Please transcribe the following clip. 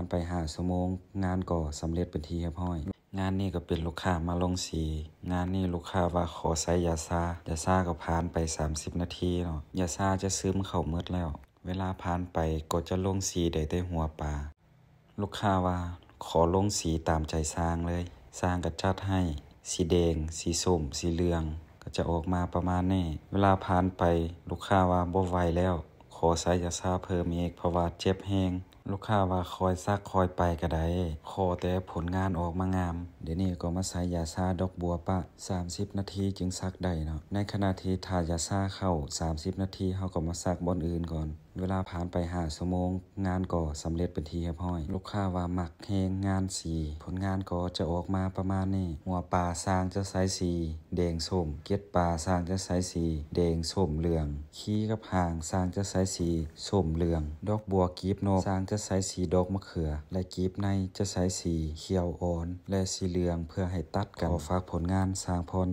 านไปหาสมงงานก่อสำเร็จเป็นทีเรียบร้อย งานนี้ก็เป็นลูกค้ามาลงสี งานนี้ลูกค้าว่าขอใส่ยาซายาซาก็ผ่านไป 30 นาทีเนาะยาซาจะซึมเข้ามืดแล้ว เวลาผ่านไปก็จะลงสีได้แต่หัวปลาลูกค้าว่า ขอลงสีตามใจสร้างเลย สร้างกระจัดให้ สีแดง สีส้มสีเหลือง ก็จะออกมาประมาณนี้เวลาผ่านไป ลูกค้าว่าบ่ไหวแล้ว ขอใส่ยาซาเพิ่มอีกเพราะว่าเจ็บแห้งลูกค้าว่าคอยซักคอยไปก็ได้ ขอแต่ผลงานออกมางาม เดี๋ยวนี้ก็มาใส่ยาซาดอกบัวปะ 30 นาทีจึงซักได้เนาะ ในขณะที่ทายาซาเข้า 30นาทีเขาก็มาซักบนอื่นก่อน เวลาผ่านไปหาสมงงานก็สำเร็จเป็นทีเรียบร้อย ลูกค้าว่าหมักแหงงานสีผลงานก็จะออกมาประมาณนี้ หัวปลาสร้างจะใส่สีแดงส้มเกียดปลา สร้างจะสายสีแดงส้มเหลือง ขี้กับหางสร้างจะสายสีส้มเหลือง ดอกบัวกีบนกสร้างจะสายสีดอกมะเขือ และกีบในจะสายสี เขียวอ่อน และสีเหลืองเพื่อให้ตัดกันขอฝากผลงานสร้างพร